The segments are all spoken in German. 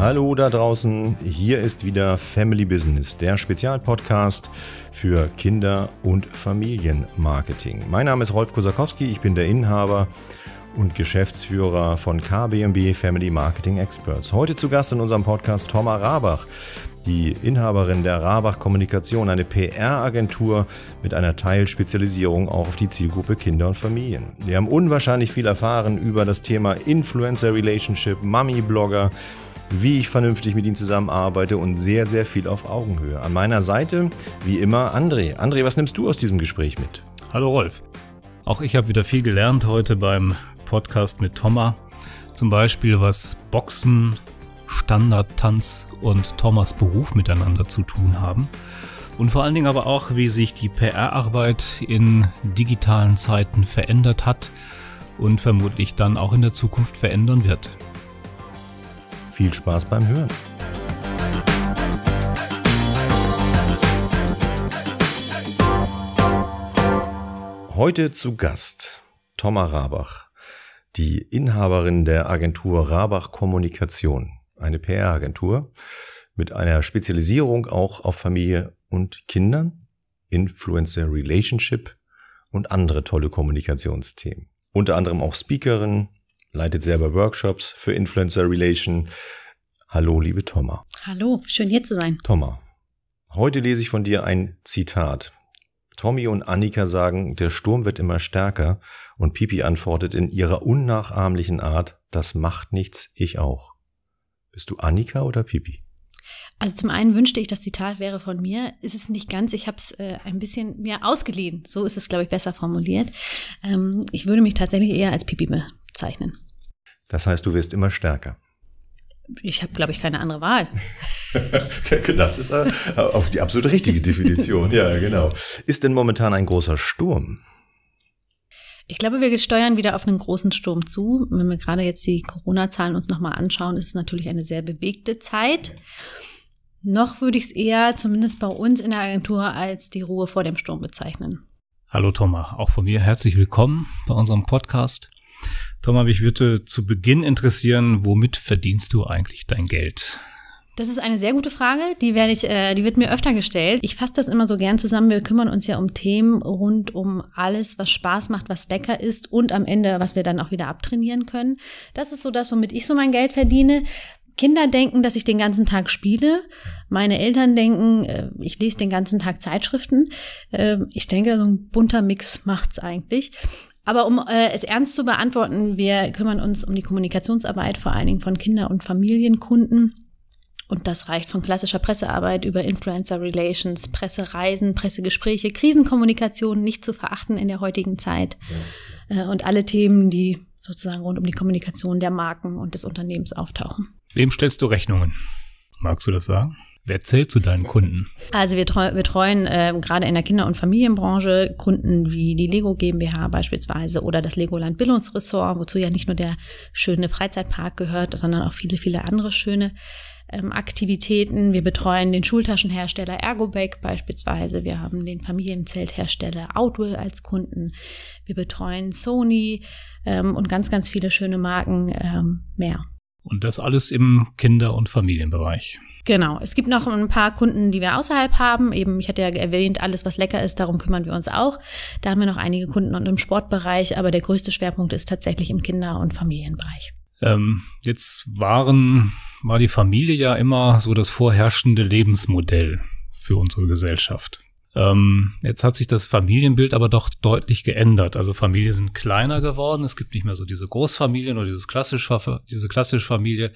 Hallo da draußen, hier ist wieder Family Business, der Spezialpodcast für Kinder- und Familienmarketing. Mein Name ist Rolf Kosakowski, ich bin der Inhaber und Geschäftsführer von KBMB Family Marketing Experts. Heute zu Gast in unserem Podcast Thomas Rabach, die Inhaberin der Rabach Kommunikation, eine PR-Agentur mit einer Teilspezialisierung auch auf die Zielgruppe Kinder und Familien. Wir haben unwahrscheinlich viel erfahren über das Thema Influencer Relationship, Mummy-Blogger, wie ich vernünftig mit ihm zusammenarbeite und sehr, sehr viel auf Augenhöhe. An meiner Seite, wie immer, André. André, was nimmst du aus diesem Gespräch mit? Hallo Rolf. Auch ich habe wieder viel gelernt heute beim Podcast mit Thomas. Zum Beispiel, was Boxen, Standardtanz und Thomas Beruf miteinander zu tun haben. Und vor allen Dingen aber auch, wie sich die PR-Arbeit in digitalen Zeiten verändert hat und vermutlich dann auch in der Zukunft verändern wird. Viel Spaß beim Hören. Heute zu Gast Thomas Rabach, die Inhaberin der Agentur Rabach Kommunikation, eine PR-Agentur mit einer Spezialisierung auch auf Familie und Kindern, Influencer Relationship und andere tolle Kommunikationsthemen. Unter anderem auch Speakerin, leitet selber Workshops für Influencer Relation. Hallo, liebe Thomas. Hallo, schön hier zu sein. Thomas, heute lese ich von dir ein Zitat. Tommy und Annika sagen, der Sturm wird immer stärker und Pipi antwortet in ihrer unnachahmlichen Art, das macht nichts, ich auch. Bist du Annika oder Pipi? Also zum einen wünschte ich, das Zitat wäre von mir. Ist es nicht ganz. Ich habe es äh, ein bisschen mir ausgeliehen. So ist es, glaube ich, besser formuliert. Ähm, ich würde mich tatsächlich eher als Pipi be aufzeichnen. Das heißt, du wirst immer stärker. Ich habe, glaube ich, keine andere Wahl. das ist äh, die absolut richtige Definition. Ja, genau. Ist denn momentan ein großer Sturm? Ich glaube, wir steuern wieder auf einen großen Sturm zu. Wenn wir gerade jetzt die Corona-Zahlen uns nochmal anschauen, ist es natürlich eine sehr bewegte Zeit. Noch würde ich es eher, zumindest bei uns in der Agentur, als die Ruhe vor dem Sturm bezeichnen. Hallo Thomas, auch von mir herzlich willkommen bei unserem Podcast. Thomas, mich würde zu Beginn interessieren, womit verdienst du eigentlich dein Geld? Das ist eine sehr gute Frage, die werde ich, äh, die wird mir öfter gestellt. Ich fasse das immer so gern zusammen. Wir kümmern uns ja um Themen rund um alles, was Spaß macht, was lecker ist und am Ende, was wir dann auch wieder abtrainieren können. Das ist so das, womit ich so mein Geld verdiene. Kinder denken, dass ich den ganzen Tag spiele. Meine Eltern denken, äh, ich lese den ganzen Tag Zeitschriften. Ähm, ich denke, so ein bunter Mix macht's eigentlich. Aber um äh, es ernst zu beantworten, wir kümmern uns um die Kommunikationsarbeit vor allen Dingen von Kinder- und Familienkunden. Und das reicht von klassischer Pressearbeit über Influencer Relations, Pressereisen, Pressegespräche, Krisenkommunikation, nicht zu verachten in der heutigen Zeit. Ja. Äh, und alle Themen, die sozusagen rund um die Kommunikation der Marken und des Unternehmens auftauchen. Wem stellst du Rechnungen? Magst du das sagen? Wer zählt zu deinen Kunden? Also wir betreuen äh, gerade in der Kinder- und Familienbranche Kunden wie die Lego GmbH beispielsweise oder das Legoland Bildungsressort, wozu ja nicht nur der schöne Freizeitpark gehört, sondern auch viele, viele andere schöne ähm, Aktivitäten. Wir betreuen den Schultaschenhersteller Ergobag beispielsweise. Wir haben den Familienzelthersteller Outwill als Kunden. Wir betreuen Sony ähm, und ganz, ganz viele schöne Marken ähm, mehr. Und das alles im Kinder- und Familienbereich. Genau. Es gibt noch ein paar Kunden, die wir außerhalb haben. Eben, ich hatte ja erwähnt, alles, was lecker ist, darum kümmern wir uns auch. Da haben wir noch einige Kunden und im Sportbereich, aber der größte Schwerpunkt ist tatsächlich im Kinder- und Familienbereich. Ähm, jetzt waren, war die Familie ja immer so das vorherrschende Lebensmodell für unsere Gesellschaft. Ähm, jetzt hat sich das Familienbild aber doch deutlich geändert. Also Familien sind kleiner geworden. Es gibt nicht mehr so diese Großfamilien oder dieses klassisch, diese klassische Familie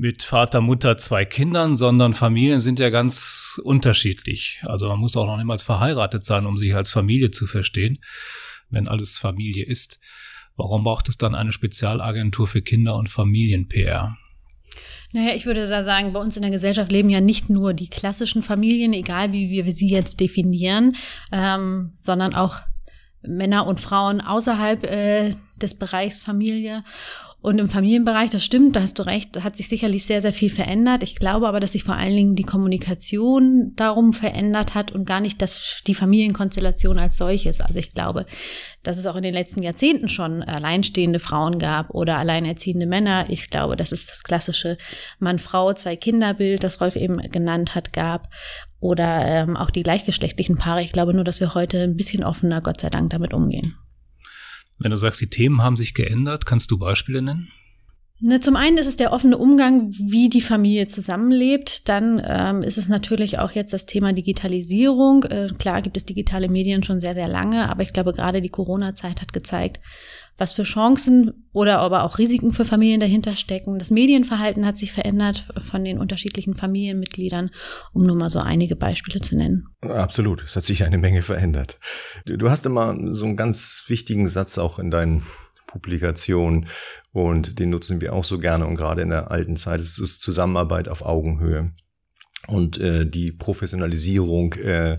mit Vater, Mutter, zwei Kindern, sondern Familien sind ja ganz unterschiedlich. Also man muss auch noch niemals verheiratet sein, um sich als Familie zu verstehen, wenn alles Familie ist. Warum braucht es dann eine Spezialagentur für Kinder- und Familien-PR? Naja, ich würde sagen, bei uns in der Gesellschaft leben ja nicht nur die klassischen Familien, egal wie wir sie jetzt definieren, ähm, sondern auch Männer und Frauen außerhalb äh, des Bereichs Familie. Und im Familienbereich, das stimmt, da hast du recht, hat sich sicherlich sehr, sehr viel verändert. Ich glaube aber, dass sich vor allen Dingen die Kommunikation darum verändert hat und gar nicht dass die Familienkonstellation als solches. Also ich glaube, dass es auch in den letzten Jahrzehnten schon alleinstehende Frauen gab oder alleinerziehende Männer. Ich glaube, dass es das klassische Mann-Frau, zwei Kinder-Bild, das Rolf eben genannt hat, gab. Oder ähm, auch die gleichgeschlechtlichen Paare. Ich glaube nur, dass wir heute ein bisschen offener, Gott sei Dank, damit umgehen. Wenn du sagst, die Themen haben sich geändert, kannst du Beispiele nennen? Ne, zum einen ist es der offene Umgang, wie die Familie zusammenlebt. Dann ähm, ist es natürlich auch jetzt das Thema Digitalisierung. Äh, klar gibt es digitale Medien schon sehr, sehr lange, aber ich glaube, gerade die Corona-Zeit hat gezeigt, was für Chancen oder aber auch Risiken für Familien dahinter stecken. Das Medienverhalten hat sich verändert von den unterschiedlichen Familienmitgliedern, um nur mal so einige Beispiele zu nennen. Absolut, es hat sich eine Menge verändert. Du hast immer so einen ganz wichtigen Satz auch in deinen Publikationen und den nutzen wir auch so gerne und gerade in der alten Zeit. Es ist Zusammenarbeit auf Augenhöhe und äh, die Professionalisierung äh,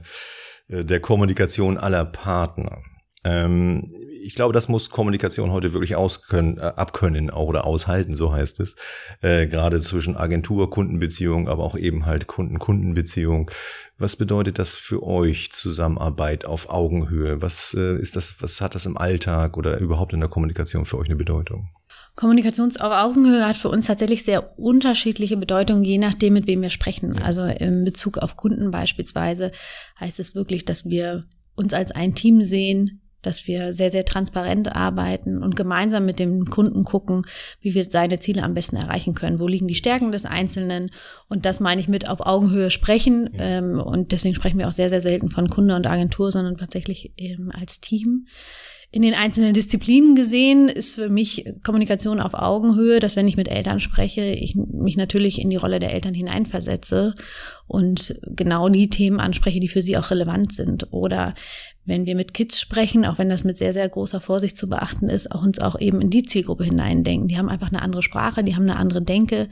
äh der Kommunikation aller Partner. Ähm, ich glaube, das muss Kommunikation heute wirklich auskönnen, äh, abkönnen oder aushalten, so heißt es. Äh, gerade zwischen Agentur-Kundenbeziehung, aber auch eben halt Kunden-Kundenbeziehung. Was bedeutet das für euch Zusammenarbeit auf Augenhöhe? Was äh, ist das, was hat das im Alltag oder überhaupt in der Kommunikation für euch eine Bedeutung? Kommunikations auf Augenhöhe hat für uns tatsächlich sehr unterschiedliche Bedeutung, je nachdem, mit wem wir sprechen. Ja. Also in Bezug auf Kunden beispielsweise heißt es wirklich, dass wir uns als ein Team sehen, dass wir sehr, sehr transparent arbeiten und gemeinsam mit dem Kunden gucken, wie wir seine Ziele am besten erreichen können. Wo liegen die Stärken des Einzelnen? Und das meine ich mit auf Augenhöhe sprechen. Ähm, und deswegen sprechen wir auch sehr, sehr selten von Kunde und Agentur, sondern tatsächlich eben ähm, als Team. In den einzelnen Disziplinen gesehen ist für mich Kommunikation auf Augenhöhe, dass wenn ich mit Eltern spreche, ich mich natürlich in die Rolle der Eltern hineinversetze und genau die Themen anspreche, die für sie auch relevant sind. Oder wenn wir mit Kids sprechen, auch wenn das mit sehr, sehr großer Vorsicht zu beachten ist, auch uns auch eben in die Zielgruppe hineindenken. Die haben einfach eine andere Sprache, die haben eine andere Denke.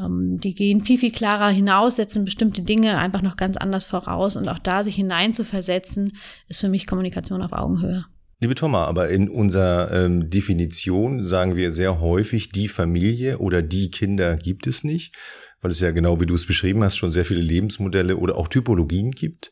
Ähm, die gehen viel, viel klarer hinaus, setzen bestimmte Dinge einfach noch ganz anders voraus. Und auch da sich hineinzuversetzen, ist für mich Kommunikation auf Augenhöhe. Liebe Thomas, aber in unserer ähm, Definition sagen wir sehr häufig, die Familie oder die Kinder gibt es nicht, weil es ja genau wie du es beschrieben hast, schon sehr viele Lebensmodelle oder auch Typologien gibt.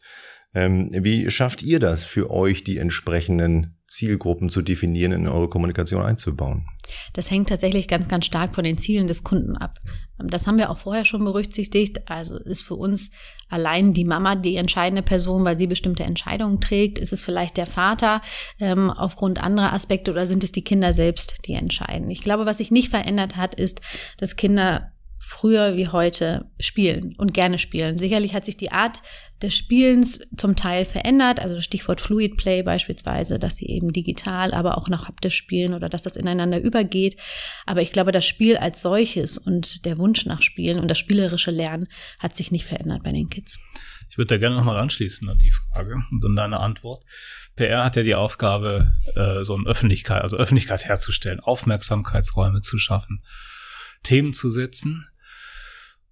Ähm, wie schafft ihr das für euch, die entsprechenden Zielgruppen zu definieren, in eure Kommunikation einzubauen? Das hängt tatsächlich ganz, ganz stark von den Zielen des Kunden ab. Ähm, das haben wir auch vorher schon berücksichtigt. Also ist für uns allein die Mama die entscheidende Person, weil sie bestimmte Entscheidungen trägt? Ist es vielleicht der Vater ähm, aufgrund anderer Aspekte oder sind es die Kinder selbst, die entscheiden? Ich glaube, was sich nicht verändert hat, ist, dass Kinder früher wie heute spielen und gerne spielen. Sicherlich hat sich die Art des Spielens zum Teil verändert, also Stichwort Fluid Play beispielsweise, dass sie eben digital, aber auch noch haptisch spielen oder dass das ineinander übergeht. Aber ich glaube, das Spiel als solches und der Wunsch nach Spielen und das spielerische Lernen hat sich nicht verändert bei den Kids. Ich würde da gerne nochmal anschließen an die Frage und an deine Antwort. PR hat ja die Aufgabe, äh, so eine Öffentlichkeit, also Öffentlichkeit herzustellen, Aufmerksamkeitsräume zu schaffen Themen zu setzen.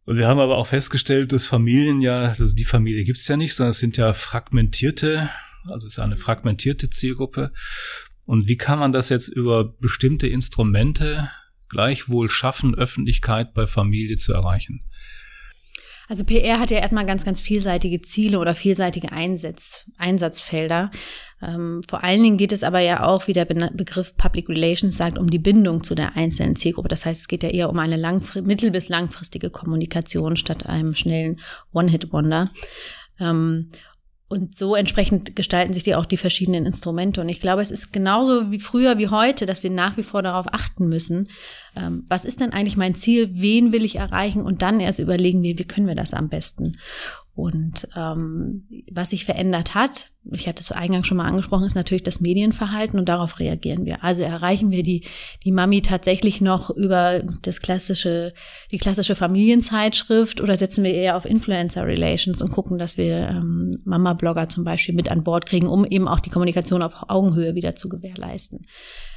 Und wir haben aber auch festgestellt, dass Familien ja, also die Familie gibt's ja nicht, sondern es sind ja fragmentierte, also es ist eine fragmentierte Zielgruppe. Und wie kann man das jetzt über bestimmte Instrumente gleichwohl schaffen, Öffentlichkeit bei Familie zu erreichen? Also PR hat ja erstmal ganz, ganz vielseitige Ziele oder vielseitige Einsatz, Einsatzfelder. Ähm, vor allen Dingen geht es aber ja auch, wie der Begriff Public Relations sagt, um die Bindung zu der einzelnen Zielgruppe. Das heißt, es geht ja eher um eine mittel- bis langfristige Kommunikation statt einem schnellen One-Hit-Wonder. Ähm, und so entsprechend gestalten sich dir auch die verschiedenen Instrumente. Und ich glaube, es ist genauso wie früher wie heute, dass wir nach wie vor darauf achten müssen, ähm, was ist denn eigentlich mein Ziel, wen will ich erreichen und dann erst überlegen, wie, wie können wir das am besten. Und ähm, was sich verändert hat, ich hatte es eingangs schon mal angesprochen, ist natürlich das Medienverhalten und darauf reagieren wir. Also erreichen wir die, die Mami tatsächlich noch über das klassische, die klassische Familienzeitschrift oder setzen wir eher auf Influencer Relations und gucken, dass wir ähm, Mama-Blogger zum Beispiel mit an Bord kriegen, um eben auch die Kommunikation auf Augenhöhe wieder zu gewährleisten.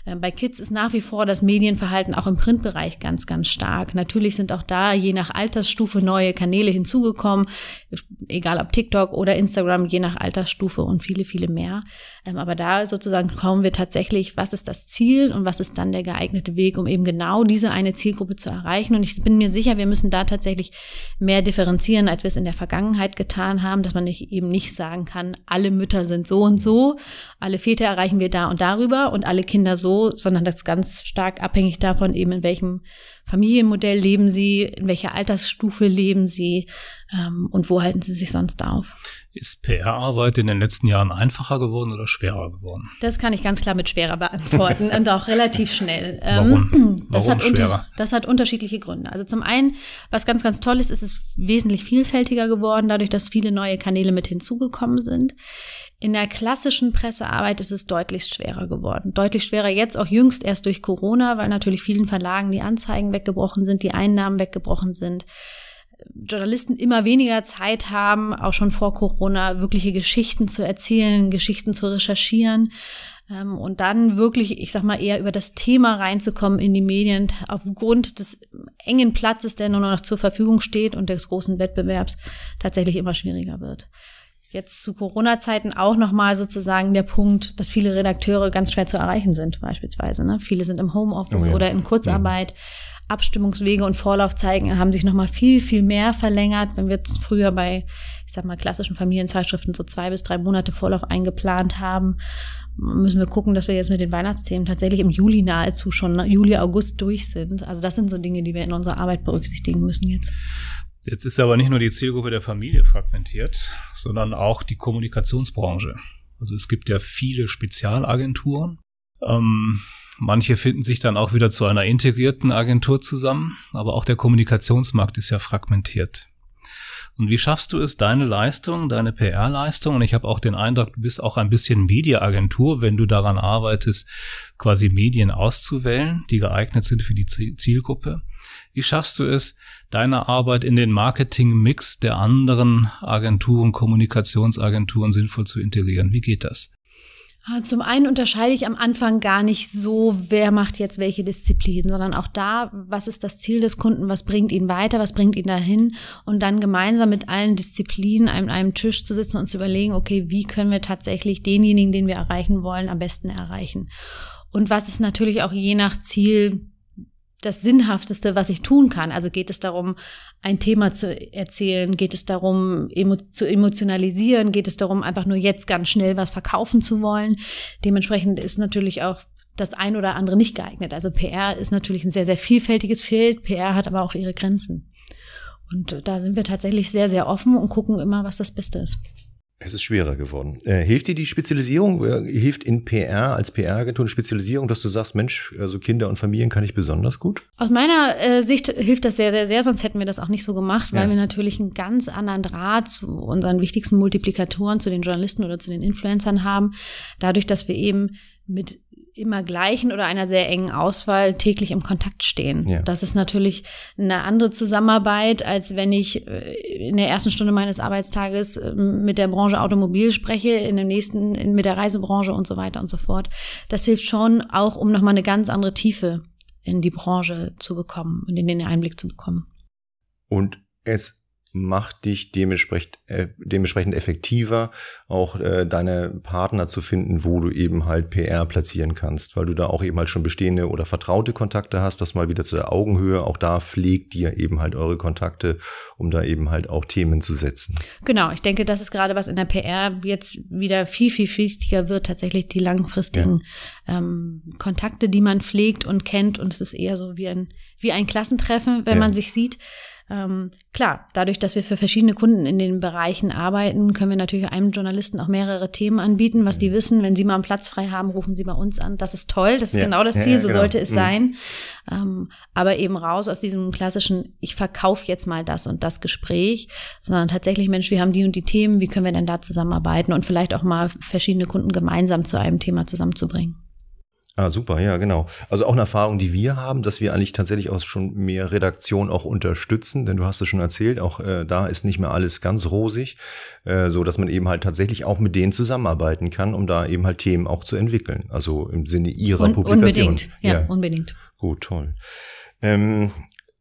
Ähm, bei Kids ist nach wie vor das Medienverhalten auch im Printbereich ganz, ganz stark. Natürlich sind auch da je nach Altersstufe neue Kanäle hinzugekommen, egal ob TikTok oder Instagram, je nach Altersstufe und viele, viele mehr. Ähm, aber da sozusagen kommen wir tatsächlich, was ist das Ziel und was ist dann der geeignete Weg, um eben genau diese eine Zielgruppe zu erreichen. Und ich bin mir sicher, wir müssen da tatsächlich mehr differenzieren, als wir es in der Vergangenheit getan haben, dass man nicht, eben nicht sagen kann, alle Mütter sind so und so, alle Väter erreichen wir da und darüber und alle Kinder so sondern das ist ganz stark abhängig davon, eben in welchem Familienmodell leben sie, in welcher Altersstufe leben sie ähm, und wo halten sie sich sonst auf. Ist PR-Arbeit in den letzten Jahren einfacher geworden oder schwerer geworden? Das kann ich ganz klar mit schwerer beantworten und auch relativ schnell. Ähm, Warum? Ähm, das, hat schwerer? das hat unterschiedliche Gründe. Also zum einen, was ganz, ganz toll ist, ist es wesentlich vielfältiger geworden, dadurch, dass viele neue Kanäle mit hinzugekommen sind. In der klassischen Pressearbeit ist es deutlich schwerer geworden. Deutlich schwerer jetzt, auch jüngst erst durch Corona, weil natürlich vielen Verlagen die Anzeigen weggebrochen sind, die Einnahmen weggebrochen sind. Journalisten immer weniger Zeit haben, auch schon vor Corona, wirkliche Geschichten zu erzählen, Geschichten zu recherchieren ähm, und dann wirklich, ich sag mal, eher über das Thema reinzukommen in die Medien aufgrund des engen Platzes, der nur noch zur Verfügung steht und des großen Wettbewerbs tatsächlich immer schwieriger wird jetzt zu Corona-Zeiten auch nochmal sozusagen der Punkt, dass viele Redakteure ganz schwer zu erreichen sind, beispielsweise. Ne? Viele sind im Homeoffice oh ja. oder in Kurzarbeit. Ja. Mhm. Abstimmungswege und Vorlaufzeiten haben sich nochmal viel, viel mehr verlängert. Wenn wir jetzt früher bei, ich sag mal, klassischen Familienzeitschriften so zwei bis drei Monate Vorlauf eingeplant haben, müssen wir gucken, dass wir jetzt mit den Weihnachtsthemen tatsächlich im Juli nahezu schon, ne, Juli, August durch sind. Also das sind so Dinge, die wir in unserer Arbeit berücksichtigen müssen jetzt. Jetzt ist aber nicht nur die Zielgruppe der Familie fragmentiert, sondern auch die Kommunikationsbranche. Also es gibt ja viele Spezialagenturen. Ähm, manche finden sich dann auch wieder zu einer integrierten Agentur zusammen, aber auch der Kommunikationsmarkt ist ja fragmentiert. Und wie schaffst du es, deine Leistung, deine PR-Leistung, und ich habe auch den Eindruck, du bist auch ein bisschen Mediaagentur, wenn du daran arbeitest, quasi Medien auszuwählen, die geeignet sind für die Zielgruppe, wie schaffst du es, deine Arbeit in den Marketingmix der anderen Agenturen, Kommunikationsagenturen sinnvoll zu integrieren? Wie geht das? Ah, zum einen unterscheide ich am Anfang gar nicht so, wer macht jetzt welche Disziplin, sondern auch da, was ist das Ziel des Kunden, was bringt ihn weiter, was bringt ihn dahin und dann gemeinsam mit allen Disziplinen an einem Tisch zu sitzen und zu überlegen, okay, wie können wir tatsächlich denjenigen, den wir erreichen wollen, am besten erreichen. Und was ist natürlich auch je nach Ziel das Sinnhafteste, was ich tun kann. Also geht es darum, ein Thema zu erzählen, geht es darum, emo zu emotionalisieren, geht es darum, einfach nur jetzt ganz schnell was verkaufen zu wollen. Dementsprechend ist natürlich auch das ein oder andere nicht geeignet. Also PR ist natürlich ein sehr, sehr vielfältiges Feld. PR hat aber auch ihre Grenzen. Und da sind wir tatsächlich sehr, sehr offen und gucken immer, was das Beste ist. Es ist schwerer geworden. Äh, hilft dir die Spezialisierung, äh, hilft in PR als PR-Agentur eine Spezialisierung, dass du sagst, Mensch, also Kinder und Familien kann ich besonders gut? Aus meiner äh, Sicht hilft das sehr, sehr, sehr, sonst hätten wir das auch nicht so gemacht, weil ja. wir natürlich einen ganz anderen Draht zu unseren wichtigsten Multiplikatoren, zu den Journalisten oder zu den Influencern haben, dadurch, dass wir eben mit immer gleichen oder einer sehr engen Auswahl täglich im Kontakt stehen. Ja. Das ist natürlich eine andere Zusammenarbeit, als wenn ich äh, in der ersten Stunde meines Arbeitstages äh, mit der Branche Automobil spreche, in dem nächsten mit der Reisebranche und so weiter und so fort. Das hilft schon auch, um nochmal eine ganz andere Tiefe in die Branche zu bekommen und in den Einblick zu bekommen. Und es macht dich dementsprechend, äh, dementsprechend effektiver, auch äh, deine Partner zu finden, wo du eben halt PR platzieren kannst, weil du da auch eben halt schon bestehende oder vertraute Kontakte hast, das mal wieder zu der Augenhöhe. Auch da pflegt ihr eben halt eure Kontakte, um da eben halt auch Themen zu setzen. Genau, ich denke, das ist gerade was in der PR jetzt wieder viel, viel wichtiger wird, tatsächlich die langfristigen ja. ähm, Kontakte, die man pflegt und kennt. Und es ist eher so wie ein, wie ein Klassentreffen, wenn ja. man sich sieht. Ähm, klar, dadurch, dass wir für verschiedene Kunden in den Bereichen arbeiten, können wir natürlich einem Journalisten auch mehrere Themen anbieten, was die mhm. wissen. Wenn sie mal einen Platz frei haben, rufen sie bei uns an. Das ist toll, das ist ja. genau das Ziel, ja, ja, so genau. sollte es mhm. sein. Ähm, aber eben raus aus diesem klassischen, ich verkaufe jetzt mal das und das Gespräch, sondern tatsächlich, Mensch, wir haben die und die Themen, wie können wir denn da zusammenarbeiten und vielleicht auch mal verschiedene Kunden gemeinsam zu einem Thema zusammenzubringen. Ah, super, ja, genau. Also auch eine Erfahrung, die wir haben, dass wir eigentlich tatsächlich auch schon mehr Redaktion auch unterstützen, denn du hast es schon erzählt, auch äh, da ist nicht mehr alles ganz rosig, äh, so dass man eben halt tatsächlich auch mit denen zusammenarbeiten kann, um da eben halt Themen auch zu entwickeln. Also im Sinne ihrer Un Publikation. Unbedingt, ja, ja, unbedingt. Gut, toll. Ähm,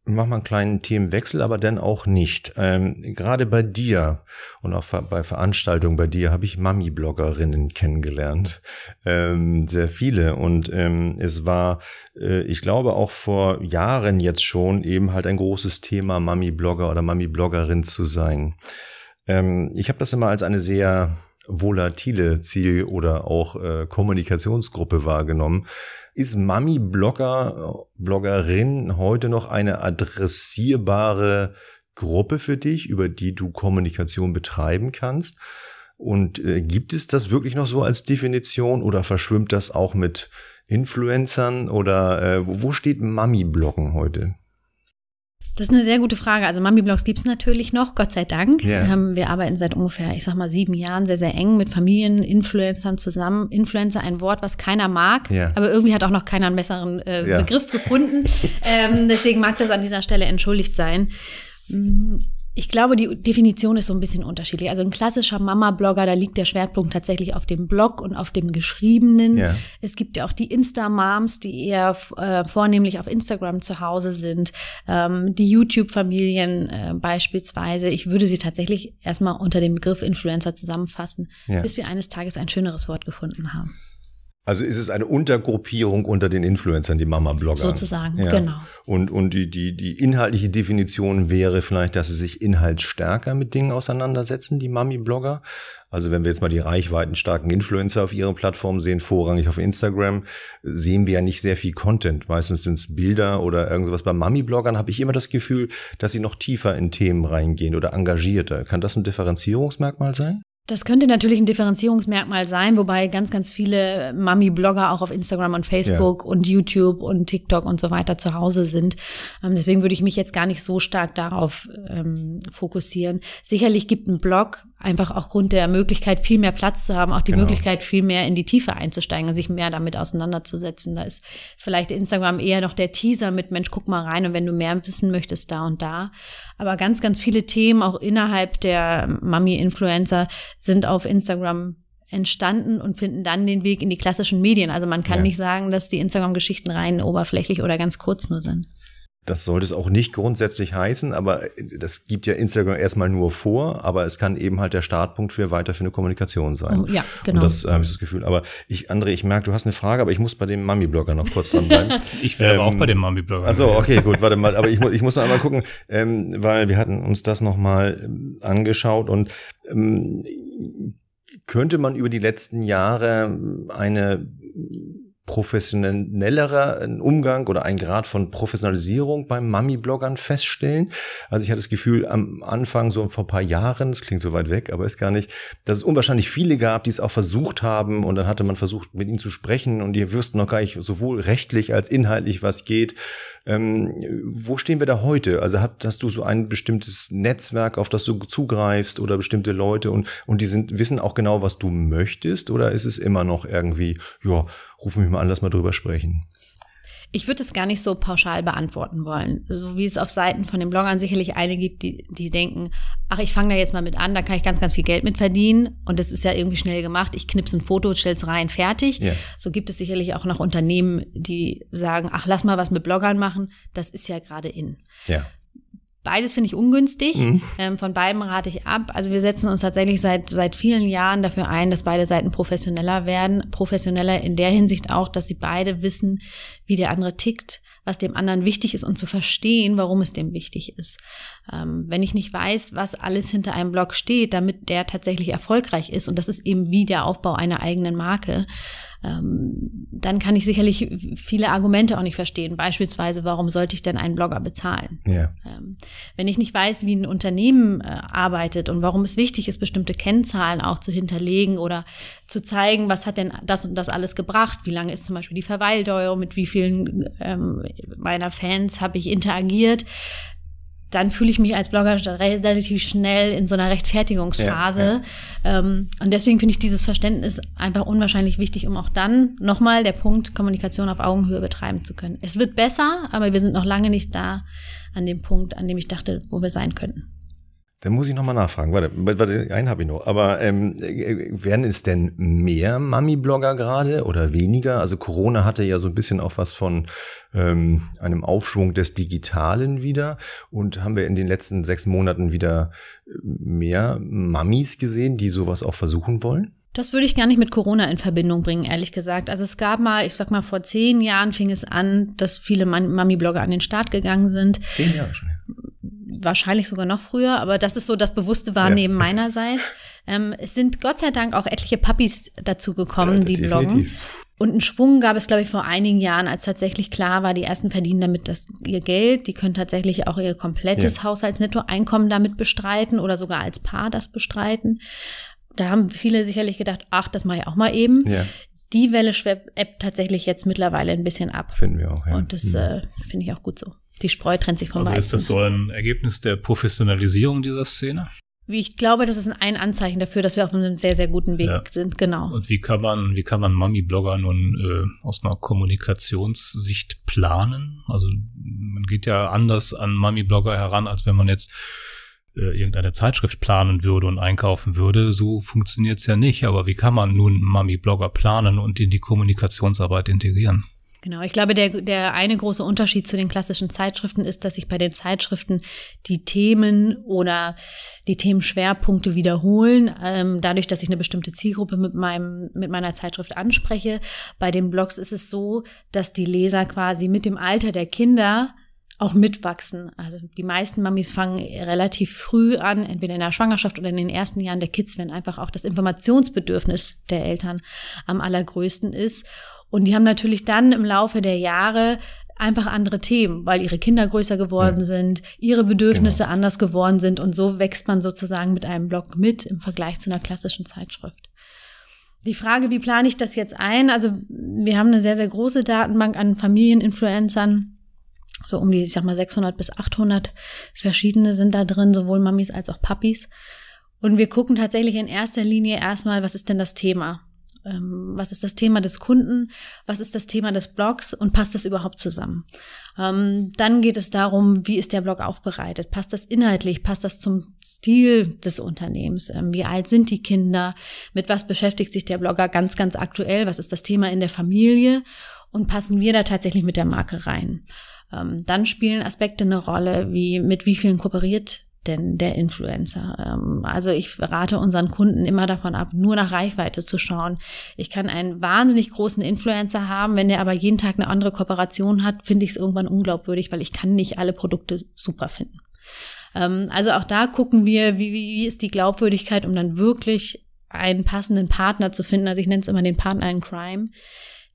mach mal einen kleinen Themenwechsel, aber dann auch nicht. Ähm, gerade bei dir und auch bei Veranstaltungen bei dir habe ich Mami-Bloggerinnen kennengelernt. Ähm, sehr viele. Und ähm, es war, äh, ich glaube, auch vor Jahren jetzt schon eben halt ein großes Thema, Mami-Blogger oder Mami-Bloggerin zu sein. Ähm, ich habe das immer als eine sehr volatile Ziel- oder auch äh, Kommunikationsgruppe wahrgenommen. Ist Mami-Blogger, äh, Bloggerin heute noch eine adressierbare Gruppe für dich, über die du Kommunikation betreiben kannst? Und äh, gibt es das wirklich noch so als Definition oder verschwimmt das auch mit Influencern oder äh, wo steht Mami-Bloggen heute? Das ist eine sehr gute Frage. Also Mami-Blogs gibt es natürlich noch, Gott sei Dank. Yeah. Ähm, haben, wir arbeiten seit ungefähr, ich sag mal, sieben Jahren sehr, sehr eng mit Familien, Influencern zusammen. Influencer, ein Wort, was keiner mag, yeah. aber irgendwie hat auch noch keiner einen besseren äh, yeah. Begriff gefunden. ähm, deswegen mag das an dieser Stelle entschuldigt sein. Mm. Ich glaube, die Definition ist so ein bisschen unterschiedlich. Also ein klassischer Mama-Blogger, da liegt der Schwerpunkt tatsächlich auf dem Blog und auf dem Geschriebenen. Ja. Es gibt ja auch die Insta-Moms, die eher äh, vornehmlich auf Instagram zu Hause sind. Ähm, die YouTube-Familien äh, beispielsweise. Ich würde sie tatsächlich erstmal unter dem Begriff Influencer zusammenfassen, ja. bis wir eines Tages ein schöneres Wort gefunden haben. Also ist es eine Untergruppierung unter den Influencern, die Mama-Blogger. Sozusagen, ja. genau. Und, und die, die, die inhaltliche Definition wäre vielleicht, dass sie sich inhaltsstärker mit Dingen auseinandersetzen, die Mami-Blogger. Also wenn wir jetzt mal die reichweitenstarken Influencer auf ihrer Plattform sehen, vorrangig auf Instagram, sehen wir ja nicht sehr viel Content. Meistens sind es Bilder oder irgendwas. Bei Mami-Bloggern habe ich immer das Gefühl, dass sie noch tiefer in Themen reingehen oder engagierter. Kann das ein Differenzierungsmerkmal sein? Das könnte natürlich ein Differenzierungsmerkmal sein, wobei ganz, ganz viele Mami-Blogger auch auf Instagram und Facebook ja. und YouTube und TikTok und so weiter zu Hause sind. Ähm, deswegen würde ich mich jetzt gar nicht so stark darauf ähm, fokussieren. Sicherlich gibt ein Blog einfach auch Grund der Möglichkeit, viel mehr Platz zu haben, auch die genau. Möglichkeit, viel mehr in die Tiefe einzusteigen und sich mehr damit auseinanderzusetzen. Da ist vielleicht Instagram eher noch der Teaser mit, Mensch, guck mal rein und wenn du mehr wissen möchtest, da und da. Aber ganz, ganz viele Themen auch innerhalb der Mami-Influencer sind auf Instagram entstanden und finden dann den Weg in die klassischen Medien. Also man kann ja. nicht sagen, dass die Instagram-Geschichten rein oberflächlich oder ganz kurz nur sind. Das sollte es auch nicht grundsätzlich heißen, aber äh, das gibt ja Instagram erstmal nur vor, aber es kann eben halt der Startpunkt für weiterführende Kommunikation sein. Oh, ja, genau. Und das habe ich das Gefühl. Aber ich, André, ich merke, du hast eine Frage, aber ich muss bei dem Mami-Blogger noch kurz dranbleiben. ich wäre ähm, auch bei dem Mami-Blogger. Also okay, gut, warte mal. Aber ich, ich muss noch einmal gucken, ähm, weil wir hatten uns das nochmal ähm, angeschaut und ähm, könnte man über die letzten Jahre eine professionellerer äh, Umgang oder ein Grad von Professionalisierung beim Mami-Bloggern feststellen. Also ich hatte das Gefühl am Anfang, so vor ein paar Jahren, das klingt so weit weg, aber ist gar nicht, dass es unwahrscheinlich viele gab, die es auch versucht haben und dann hatte man versucht, mit ihnen zu sprechen und die wüssten noch gar nicht sowohl rechtlich als inhaltlich, was geht. Ähm, wo stehen wir da heute? Also hast, hast du so ein bestimmtes Netzwerk, auf das du zugreifst oder bestimmte Leute und, und die sind, wissen auch genau, was du möchtest oder ist es immer noch irgendwie, ja, rufen mich mal an, lass mal drüber sprechen. Ich würde es gar nicht so pauschal beantworten wollen. So wie es auf Seiten von den Bloggern sicherlich einige gibt, die, die denken, ach, ich fange da jetzt mal mit an, da kann ich ganz, ganz viel Geld mit verdienen. Und das ist ja irgendwie schnell gemacht. Ich knipse ein Foto, stelle es rein, fertig. Yeah. So gibt es sicherlich auch noch Unternehmen, die sagen, ach, lass mal was mit Bloggern machen. Das ist ja gerade in. Ja. Beides finde ich ungünstig. Mhm. Ähm, von beidem rate ich ab. Also wir setzen uns tatsächlich seit, seit vielen Jahren dafür ein, dass beide Seiten professioneller werden. Professioneller in der Hinsicht auch, dass sie beide wissen, wie der andere tickt, was dem anderen wichtig ist und zu verstehen, warum es dem wichtig ist. Ähm, wenn ich nicht weiß, was alles hinter einem Blog steht, damit der tatsächlich erfolgreich ist, und das ist eben wie der Aufbau einer eigenen Marke, ähm, dann kann ich sicherlich viele Argumente auch nicht verstehen. Beispielsweise, warum sollte ich denn einen Blogger bezahlen? Yeah. Ähm, wenn ich nicht weiß, wie ein Unternehmen äh, arbeitet und warum es wichtig ist, bestimmte Kennzahlen auch zu hinterlegen oder zu zeigen, was hat denn das und das alles gebracht? Wie lange ist zum Beispiel die Verweildauer? Mit wie vielen meiner Fans habe ich interagiert? dann fühle ich mich als Blogger relativ schnell in so einer Rechtfertigungsphase. Ja, ja. Ähm, und deswegen finde ich dieses Verständnis einfach unwahrscheinlich wichtig, um auch dann nochmal der Punkt Kommunikation auf Augenhöhe betreiben zu können. Es wird besser, aber wir sind noch lange nicht da an dem Punkt, an dem ich dachte, wo wir sein könnten. Dann muss ich nochmal nachfragen. Warte, warte einen habe ich noch. Aber ähm, äh, werden es denn mehr Mami-Blogger gerade oder weniger? Also Corona hatte ja so ein bisschen auch was von ähm, einem Aufschwung des Digitalen wieder. Und haben wir in den letzten sechs Monaten wieder äh, mehr Mamis gesehen, die sowas auch versuchen wollen? Das würde ich gar nicht mit Corona in Verbindung bringen, ehrlich gesagt. Also es gab mal, ich sag mal, vor zehn Jahren fing es an, dass viele Mami-Blogger an den Start gegangen sind. Zehn Jahre schon. Wahrscheinlich sogar noch früher, aber das ist so das bewusste Wahrnehmen ja. meinerseits. Ähm, es sind Gott sei Dank auch etliche Puppies dazu gekommen, ja, die bloggen. Und einen Schwung gab es, glaube ich, vor einigen Jahren, als tatsächlich klar war, die ersten verdienen damit das, ihr Geld. Die können tatsächlich auch ihr komplettes ja. Haushaltsnettoeinkommen damit bestreiten oder sogar als Paar das bestreiten da haben viele sicherlich gedacht, ach, das mache ich auch mal eben. Ja. Die Welle schwebt tatsächlich jetzt mittlerweile ein bisschen ab. Finden wir auch, ja. Und das mhm. äh, finde ich auch gut so. Die Spreu trennt sich vom also Weizen. Ist das so ein Ergebnis der Professionalisierung dieser Szene? ich glaube, das ist ein Anzeichen dafür, dass wir auf einem sehr, sehr guten Weg ja. sind, genau. Und wie kann man, wie kann man Mami-Blogger nun äh, aus einer Kommunikationssicht planen? Also man geht ja anders an Mami-Blogger heran, als wenn man jetzt äh, irgendeine Zeitschrift planen würde und einkaufen würde. So funktioniert's ja nicht. Aber wie kann man nun Mami-Blogger planen und in die Kommunikationsarbeit integrieren? Genau, ich glaube, der, der eine große Unterschied zu den klassischen Zeitschriften ist, dass sich bei den Zeitschriften die Themen oder die Themenschwerpunkte wiederholen, ähm, dadurch, dass ich eine bestimmte Zielgruppe mit, meinem, mit meiner Zeitschrift anspreche. Bei den Blogs ist es so, dass die Leser quasi mit dem Alter der Kinder auch mitwachsen. Also die meisten Mamis fangen relativ früh an, entweder in der Schwangerschaft oder in den ersten Jahren der Kids, wenn einfach auch das Informationsbedürfnis der Eltern am allergrößten ist. Und die haben natürlich dann im Laufe der Jahre einfach andere Themen, weil ihre Kinder größer geworden ja. sind, ihre Bedürfnisse genau. anders geworden sind und so wächst man sozusagen mit einem Blog mit im Vergleich zu einer klassischen Zeitschrift. Die Frage, wie plane ich das jetzt ein? Also wir haben eine sehr, sehr große Datenbank an Familieninfluencern so um die, ich sag mal, 600 bis 800 verschiedene sind da drin, sowohl Mamis als auch Papis. Und wir gucken tatsächlich in erster Linie erstmal, was ist denn das Thema? Ähm, was ist das Thema des Kunden, was ist das Thema des Blogs und passt das überhaupt zusammen. Ähm, dann geht es darum, wie ist der Blog aufbereitet, passt das inhaltlich, passt das zum Stil des Unternehmens, ähm, wie alt sind die Kinder, mit was beschäftigt sich der Blogger ganz, ganz aktuell, was ist das Thema in der Familie und passen wir da tatsächlich mit der Marke rein. Ähm, dann spielen Aspekte eine Rolle, wie mit wie vielen kooperiert denn der Influencer? Ähm, also ich rate unseren Kunden immer davon ab, nur nach Reichweite zu schauen. Ich kann einen wahnsinnig großen Influencer haben, wenn der aber jeden Tag eine andere Kooperation hat, finde ich es irgendwann unglaubwürdig, weil ich kann nicht alle Produkte super finden. Ähm, also auch da gucken wir, wie, wie ist die Glaubwürdigkeit, um dann wirklich einen passenden Partner zu finden. Also ich nenne es immer den Partner in Crime,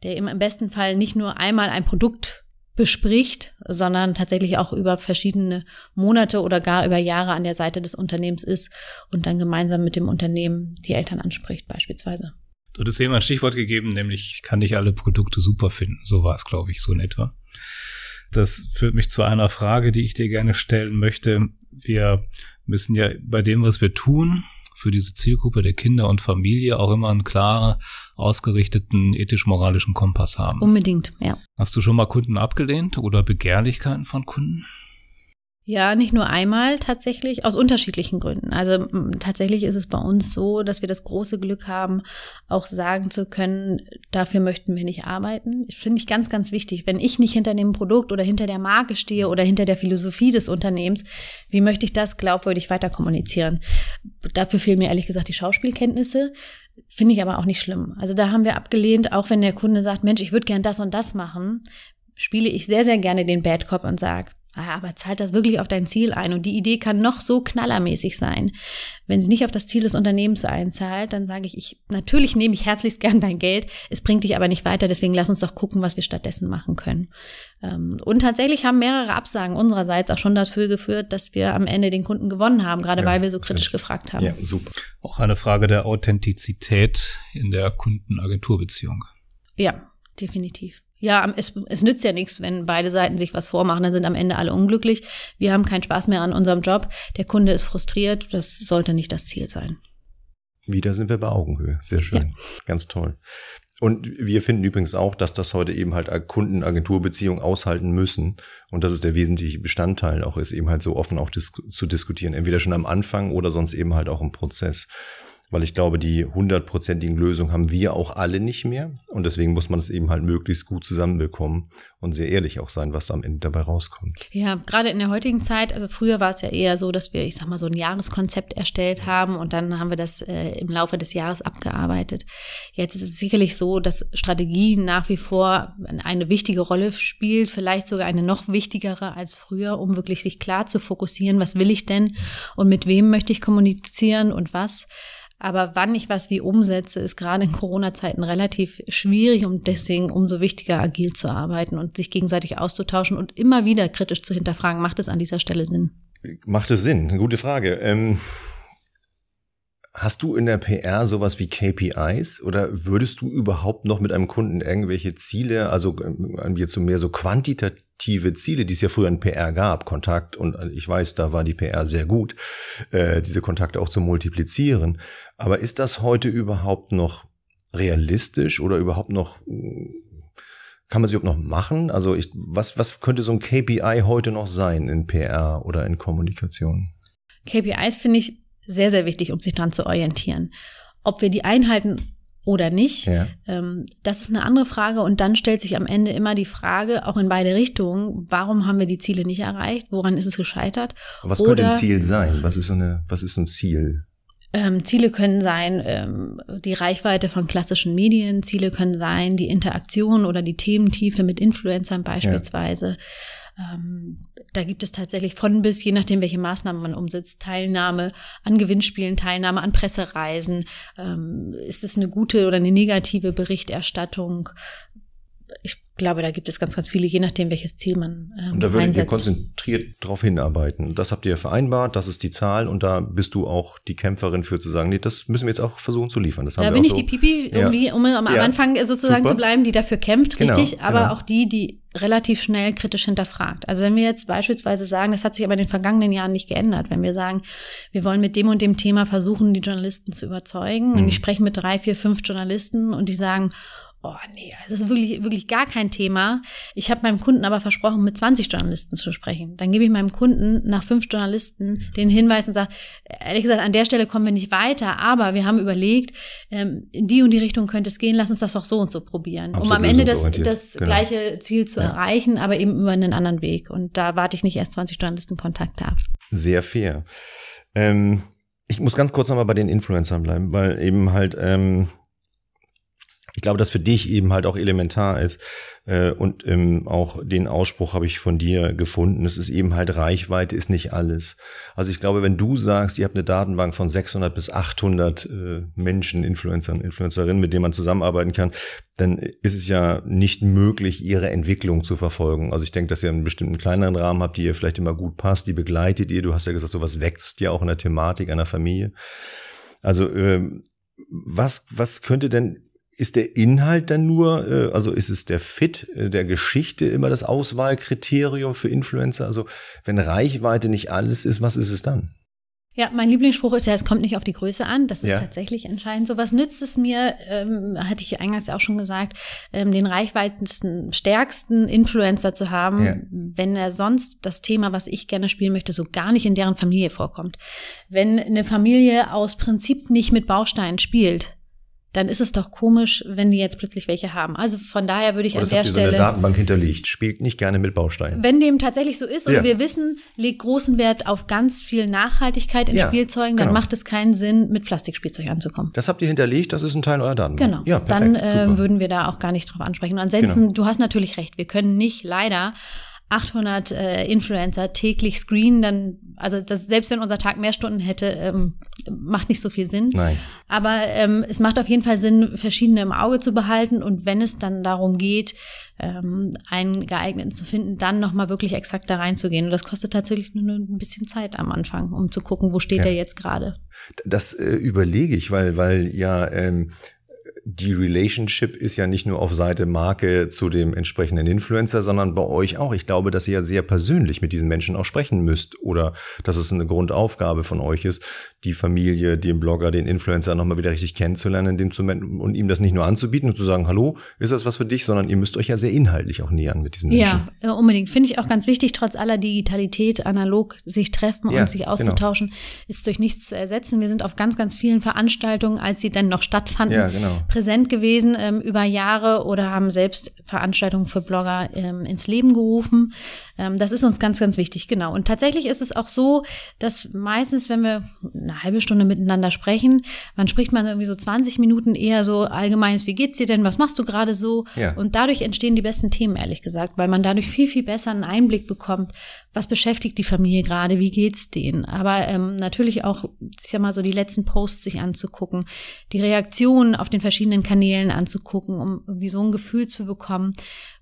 der im besten Fall nicht nur einmal ein Produkt bespricht, sondern tatsächlich auch über verschiedene Monate oder gar über Jahre an der Seite des Unternehmens ist und dann gemeinsam mit dem Unternehmen die Eltern anspricht beispielsweise. Du hattest eben ein Stichwort gegeben, nämlich kann ich alle Produkte super finden. So war es, glaube ich, so in etwa. Das führt mich zu einer Frage, die ich dir gerne stellen möchte. Wir müssen ja bei dem, was wir tun, für diese Zielgruppe der Kinder und Familie auch immer einen klar ausgerichteten ethisch-moralischen Kompass haben. Unbedingt, ja. Hast du schon mal Kunden abgelehnt oder Begehrlichkeiten von Kunden? Ja, nicht nur einmal tatsächlich, aus unterschiedlichen Gründen. Also tatsächlich ist es bei uns so, dass wir das große Glück haben, auch sagen zu können, dafür möchten wir nicht arbeiten. Das finde ich ganz, ganz wichtig. Wenn ich nicht hinter dem Produkt oder hinter der Marke stehe oder hinter der Philosophie des Unternehmens, wie möchte ich das glaubwürdig weiter kommunizieren? Dafür fehlen mir ehrlich gesagt die Schauspielkenntnisse. Finde ich aber auch nicht schlimm. Also da haben wir abgelehnt, auch wenn der Kunde sagt, Mensch, ich würde gern das und das machen, spiele ich sehr, sehr gerne den Bad Cop und sage, Ah, aber zahlt das wirklich auf dein Ziel ein? Und die Idee kann noch so knallermäßig sein. Wenn sie nicht auf das Ziel des Unternehmens einzahlt, dann sage ich, ich, natürlich nehme ich herzlichst gern dein Geld. Es bringt dich aber nicht weiter. Deswegen lass uns doch gucken, was wir stattdessen machen können. Ähm, und tatsächlich haben mehrere Absagen unsererseits auch schon dafür geführt, dass wir am Ende den Kunden gewonnen haben, gerade ja, weil wir so kritisch ja. gefragt haben. Ja, super. Auch eine Frage der Authentizität in der Kundenagenturbeziehung. Ja, definitiv ja, es, es nützt ja nichts, wenn beide Seiten sich was vormachen, dann sind am Ende alle unglücklich. Wir haben keinen Spaß mehr an unserem Job, der Kunde ist frustriert, das sollte nicht das Ziel sein. Wieder sind wir bei Augenhöhe. Sehr schön. Ja. Ganz toll. Und wir finden übrigens auch, dass das heute eben halt Kunden-Agentur-Beziehungen aushalten müssen und dass es der wesentliche Bestandteil auch ist, eben halt so offen auch dis zu diskutieren, entweder schon am Anfang oder sonst eben halt auch im Prozess weil ich glaube, die hundertprozentigen Lösungen haben wir auch alle nicht mehr. Und deswegen muss man es eben halt möglichst gut zusammenbekommen und sehr ehrlich auch sein, was da am Ende dabei rauskommt. Ja, gerade in der heutigen Zeit, also früher war es ja eher so, dass wir, ich sag mal, so ein Jahreskonzept erstellt haben und dann haben wir das äh, im Laufe des Jahres abgearbeitet. Jetzt ist es sicherlich so, dass Strategie nach wie vor eine wichtige Rolle spielt, vielleicht sogar eine noch wichtigere als früher, um wirklich sich klar zu fokussieren, was will ich denn und mit wem möchte ich kommunizieren und was. Aber wann ich was wie umsetze, ist gerade in Corona-Zeiten relativ schwierig und deswegen umso wichtiger, agil zu arbeiten und sich gegenseitig auszutauschen und immer wieder kritisch zu hinterfragen. Macht es an dieser Stelle Sinn? Macht es Sinn? Gute Frage. Ähm Hast du in der PR sowas wie KPIs oder würdest du überhaupt noch mit einem Kunden irgendwelche Ziele, also ähm, jetzt so mehr so quantitative Ziele, die es ja früher in PR gab, Kontakt und äh, ich weiß, da war die PR sehr gut, äh, diese Kontakte auch zu multiplizieren. Aber ist das heute überhaupt noch realistisch oder überhaupt noch, äh, kann man sie überhaupt noch machen? Also ich, was, was könnte so ein KPI heute noch sein in PR oder in Kommunikation? KPIs finde ich sehr, sehr wichtig, um sich dran zu orientieren. Ob wir die einhalten oder nicht, ja. ähm, das ist eine andere Frage. Und dann stellt sich am Ende immer die Frage, auch in beide Richtungen, warum haben wir die Ziele nicht erreicht? Woran ist es gescheitert? Was oder, könnte ein Ziel sein? Was ist, so eine, was ist ein Ziel? Ähm, Ziele können sein ähm, die Reichweite von klassischen Medien, Ziele können sein die Interaktion oder die Thementiefe mit Influencern beispielsweise. Ja. Ähm, da gibt es tatsächlich von bis, je nachdem, welche Maßnahmen man umsetzt, Teilnahme an Gewinnspielen, Teilnahme an Pressereisen. Ähm, ist es eine gute oder eine negative Berichterstattung? ich glaube, da gibt es ganz, ganz viele, je nachdem, welches Ziel man ähm, Und da würdet einsetzt. ihr konzentriert drauf hinarbeiten. Das habt ihr vereinbart, das ist die Zahl und da bist du auch die Kämpferin für zu sagen, nee, das müssen wir jetzt auch versuchen zu liefern. Das haben da haben bin wir ich so. die Pipi, irgendwie, ja. um am ja. Anfang sozusagen Super. zu bleiben, die dafür kämpft, genau, richtig, aber genau. auch die, die relativ schnell kritisch hinterfragt. Also wenn wir jetzt beispielsweise sagen, das hat sich aber in den vergangenen Jahren nicht geändert, wenn wir sagen, wir wollen mit dem und dem Thema versuchen, die Journalisten zu überzeugen mhm. und ich spreche mit drei, vier, fünf Journalisten und die sagen, oh nee, also das ist wirklich, wirklich gar kein Thema. Ich habe meinem Kunden aber versprochen, mit 20 Journalisten zu sprechen. Dann gebe ich meinem Kunden nach fünf Journalisten den Hinweis und sage, ehrlich gesagt, an der Stelle kommen wir nicht weiter, aber wir haben überlegt, ähm, in die und die Richtung könnte es gehen, lass uns das doch so und so probieren, Absolut um am Ende das, das genau. gleiche Ziel zu ja. erreichen, aber eben über einen anderen Weg. Und da warte ich nicht erst 20 Journalisten Kontakt ab. Sehr fair. Ähm, ich muss ganz kurz nochmal bei den Influencern bleiben, weil eben halt ähm, ich glaube, dass für dich eben halt auch elementar ist. Äh, und ähm, auch den Ausspruch habe ich von dir gefunden. Es ist eben halt Reichweite ist nicht alles. Also ich glaube, wenn du sagst, ihr habt eine Datenbank von 600 bis 800 äh, Menschen, Influencern, Influencerinnen, mit denen man zusammenarbeiten kann, dann ist es ja nicht möglich, ihre Entwicklung zu verfolgen. Also ich denke, dass ihr einen bestimmten kleineren Rahmen habt, die ihr vielleicht immer gut passt, die begleitet ihr. Du hast ja gesagt, sowas wächst ja auch in der Thematik einer Familie. Also ähm, was, was könnte denn ist der Inhalt dann nur, äh, also ist es der Fit äh, der Geschichte immer das Auswahlkriterium für Influencer? Also wenn Reichweite nicht alles ist, was ist es dann? Ja, mein Lieblingsspruch ist ja, es kommt nicht auf die Größe an. Das ist ja. tatsächlich entscheidend. So was nützt es mir, ähm, hatte ich eingangs ja auch schon gesagt, ähm, den reichweitensten, stärksten Influencer zu haben, ja. wenn er sonst das Thema, was ich gerne spielen möchte, so gar nicht in deren Familie vorkommt. Wenn eine Familie aus Prinzip nicht mit Bausteinen spielt, dann ist es doch komisch, wenn die jetzt plötzlich welche haben. Also von daher würde ich Oder oh, an der Stelle. ihr Stelle. So eine Datenbank hinterlegt, spielt nicht gerne mit Bausteinen. Wenn dem tatsächlich so ist und wir wissen, legt großen Wert auf ganz viel Nachhaltigkeit in ja, Spielzeugen, dann genau. macht es keinen Sinn, mit Plastikspielzeug anzukommen. Das habt ihr hinterlegt, das ist ein Teil eurer Datenbank. Genau. Ja, perfekt, dann äh, würden wir da auch gar nicht drauf ansprechen. Und ansonsten, genau. du hast natürlich recht, wir können nicht leider 800 äh, Influencer täglich screenen, dann, also das, selbst wenn unser Tag mehr Stunden hätte, ähm, macht nicht so viel Sinn. Nein. Aber ähm, es macht auf jeden Fall Sinn, verschiedene im Auge zu behalten und wenn es dann darum geht, ähm, einen geeigneten zu finden, dann nochmal wirklich exakt da reinzugehen. Und das kostet tatsächlich nur ein bisschen Zeit am Anfang, um zu gucken, wo steht ja. er jetzt gerade. Das äh, überlege ich, weil, weil ja, ähm, die Relationship ist ja nicht nur auf Seite Marke zu dem entsprechenden Influencer, sondern bei euch auch. Ich glaube, dass ihr ja sehr persönlich mit diesen Menschen auch sprechen müsst oder dass es eine Grundaufgabe von euch ist, die Familie, den Blogger, den Influencer nochmal wieder richtig kennenzulernen dem zu, und ihm das nicht nur anzubieten und zu sagen, hallo, ist das was für dich, sondern ihr müsst euch ja sehr inhaltlich auch nähern mit diesen Menschen. Ja, äh, unbedingt. Finde ich auch ganz wichtig, trotz aller Digitalität, analog sich treffen ja, und sich genau. auszutauschen, genau. ist durch nichts zu ersetzen. Wir sind auf ganz, ganz vielen Veranstaltungen, als sie dann noch stattfanden, ja, genau präsent gewesen ähm, über Jahre oder haben selbst Veranstaltungen für Blogger ähm, ins Leben gerufen. Ähm, das ist uns ganz, ganz wichtig, genau. Und tatsächlich ist es auch so, dass meistens, wenn wir eine halbe Stunde miteinander sprechen, man spricht man irgendwie so 20 Minuten eher so allgemeines, wie geht's dir denn, was machst du gerade so? Ja. Und dadurch entstehen die besten Themen, ehrlich gesagt, weil man dadurch viel, viel besser einen Einblick bekommt, was beschäftigt die Familie gerade, wie geht's denen. Aber ähm, natürlich auch, ich sag mal so, die letzten Posts sich anzugucken, die Reaktionen auf den verschiedenen Kanälen anzugucken, um irgendwie so ein Gefühl zu bekommen,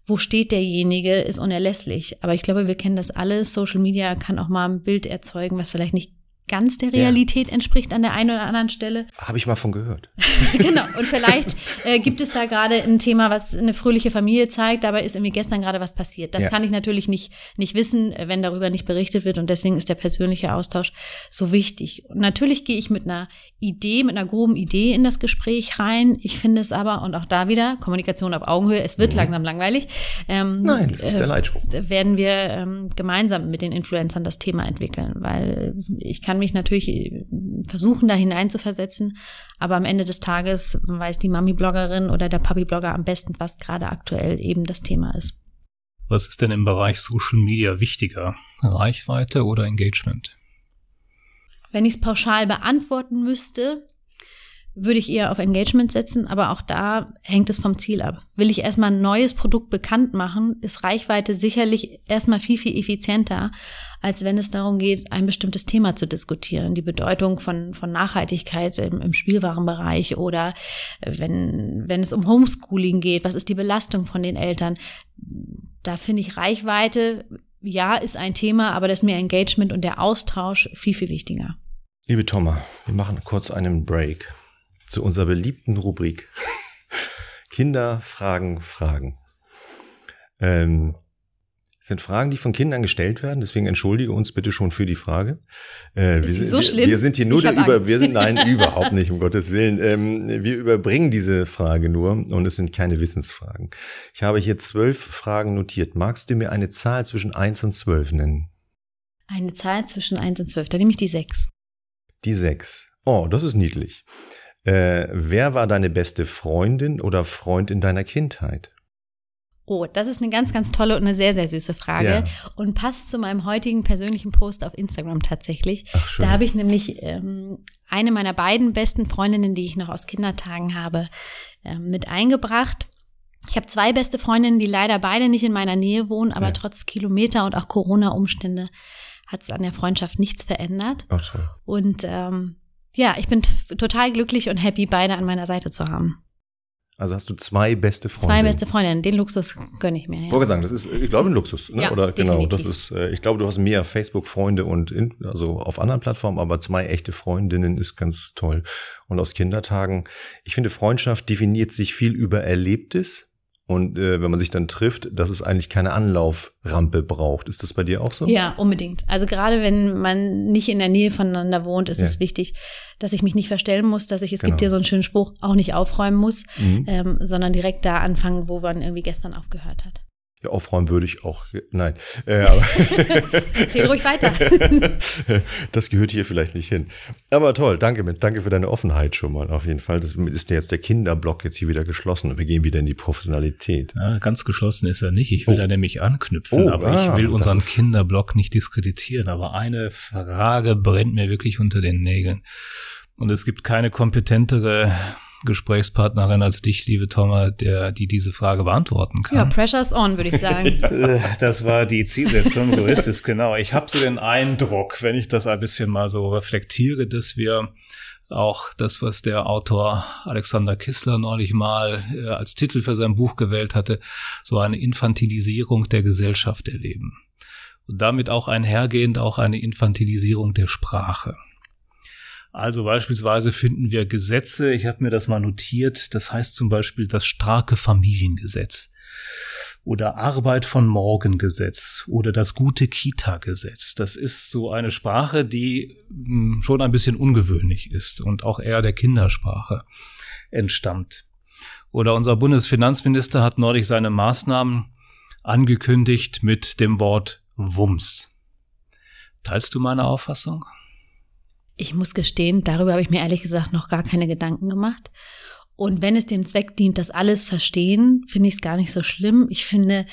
wo steht derjenige, ist unerlässlich. Aber ich glaube, wir kennen das alle. Social Media kann auch mal ein Bild erzeugen, was vielleicht nicht ganz der Realität ja. entspricht an der einen oder anderen Stelle. Habe ich mal von gehört. genau. Und vielleicht äh, gibt es da gerade ein Thema, was eine fröhliche Familie zeigt, dabei ist irgendwie gestern gerade was passiert. Das ja. kann ich natürlich nicht, nicht wissen, wenn darüber nicht berichtet wird. Und deswegen ist der persönliche Austausch so wichtig. Und natürlich gehe ich mit einer Idee, mit einer groben Idee in das Gespräch rein. Ich finde es aber, und auch da wieder, Kommunikation auf Augenhöhe, es wird mhm. langsam langweilig. Ähm, Nein, das ist äh, der Leitspruch. Äh, werden wir ähm, gemeinsam mit den Influencern das Thema entwickeln, weil ich kann kann mich natürlich äh, versuchen, da hineinzuversetzen, aber am Ende des Tages weiß die Mami-Bloggerin oder der Papi-Blogger am besten, was gerade aktuell eben das Thema ist. Was ist denn im Bereich Social Media wichtiger? Reichweite oder Engagement? Wenn ich es pauschal beantworten müsste, würde ich eher auf Engagement setzen, aber auch da hängt es vom Ziel ab. Will ich erstmal ein neues Produkt bekannt machen, ist Reichweite sicherlich erstmal viel, viel effizienter, als wenn es darum geht, ein bestimmtes Thema zu diskutieren. Die Bedeutung von, von Nachhaltigkeit im, im Spielwarenbereich oder äh, wenn, wenn es um Homeschooling geht, was ist die Belastung von den Eltern? Da finde ich Reichweite, ja, ist ein Thema, aber das ist mir Engagement und der Austausch viel, viel wichtiger. Liebe Thomas, wir machen kurz einen Break zu unserer beliebten Rubrik. Kinder fragen Fragen. Ähm, sind Fragen, die von Kindern gestellt werden, deswegen entschuldige uns bitte schon für die Frage. Äh, Ist wir, so wir, schlimm? wir sind hier nur der Angst. über, wir sind, nein, überhaupt nicht, um Gottes Willen. Ähm, wir überbringen diese Frage nur und es sind keine Wissensfragen. Ich habe hier zwölf Fragen notiert. Magst du mir eine Zahl zwischen eins und zwölf nennen? Eine Zahl zwischen eins und zwölf, Da nehme ich die sechs. Die sechs. Oh, das ist niedlich. Äh, wer war deine beste Freundin oder Freund in deiner Kindheit? Oh, das ist eine ganz, ganz tolle und eine sehr, sehr süße Frage ja. und passt zu meinem heutigen persönlichen Post auf Instagram tatsächlich. Ach, schön. Da habe ich nämlich ähm, eine meiner beiden besten Freundinnen, die ich noch aus Kindertagen habe, äh, mit eingebracht. Ich habe zwei beste Freundinnen, die leider beide nicht in meiner Nähe wohnen, aber ja. trotz Kilometer und auch Corona-Umstände hat es an der Freundschaft nichts verändert. Ach, schön. Und ähm, ja, ich bin total glücklich und happy, beide an meiner Seite zu haben. Also hast du zwei beste Freunde. Zwei beste Freundinnen. Den Luxus gönne ich mir. Ja. Wollte das ist, ich glaube, ein Luxus. Ne? Ja, Oder genau, definitiv. das ist, äh, ich glaube, du hast mehr Facebook-Freunde und in, also auf anderen Plattformen, aber zwei echte Freundinnen ist ganz toll. Und aus Kindertagen, ich finde, Freundschaft definiert sich viel über Erlebtes und äh, wenn man sich dann trifft, dass es eigentlich keine Anlauframpe braucht. Ist das bei dir auch so? Ja, unbedingt. Also gerade wenn man nicht in der Nähe voneinander wohnt, ist ja. es wichtig, dass ich mich nicht verstellen muss, dass ich, es genau. gibt hier so einen schönen Spruch, auch nicht aufräumen muss, mhm. ähm, sondern direkt da anfangen, wo man irgendwie gestern aufgehört hat. Ja, aufräumen würde ich auch. Nein. Äh, Erzähl ruhig weiter. das gehört hier vielleicht nicht hin. Aber toll, danke, danke für deine Offenheit schon mal. Auf jeden Fall. Das ist jetzt der Kinderblock jetzt hier wieder geschlossen und wir gehen wieder in die Professionalität. Ja, ganz geschlossen ist er nicht. Ich will oh. da nämlich anknüpfen, oh, aber ah, ich will unseren Kinderblock nicht diskreditieren. Aber eine Frage brennt mir wirklich unter den Nägeln. Und es gibt keine kompetentere Gesprächspartnerin als dich, liebe Thomas, der, die diese Frage beantworten kann. Ja, pressure's on, würde ich sagen. das war die Zielsetzung, so ist es, genau. Ich habe so den Eindruck, wenn ich das ein bisschen mal so reflektiere, dass wir auch das, was der Autor Alexander Kissler neulich mal äh, als Titel für sein Buch gewählt hatte, so eine Infantilisierung der Gesellschaft erleben. Und damit auch einhergehend auch eine Infantilisierung der Sprache. Also beispielsweise finden wir Gesetze, ich habe mir das mal notiert, das heißt zum Beispiel das starke Familiengesetz oder Arbeit von Morgen Gesetz oder das gute Kita Gesetz. Das ist so eine Sprache, die hm, schon ein bisschen ungewöhnlich ist und auch eher der Kindersprache entstammt. Oder unser Bundesfinanzminister hat neulich seine Maßnahmen angekündigt mit dem Wort Wums. Teilst du meine Auffassung? Ich muss gestehen, darüber habe ich mir ehrlich gesagt noch gar keine Gedanken gemacht. Und wenn es dem Zweck dient, das alles verstehen, finde ich es gar nicht so schlimm. Ich finde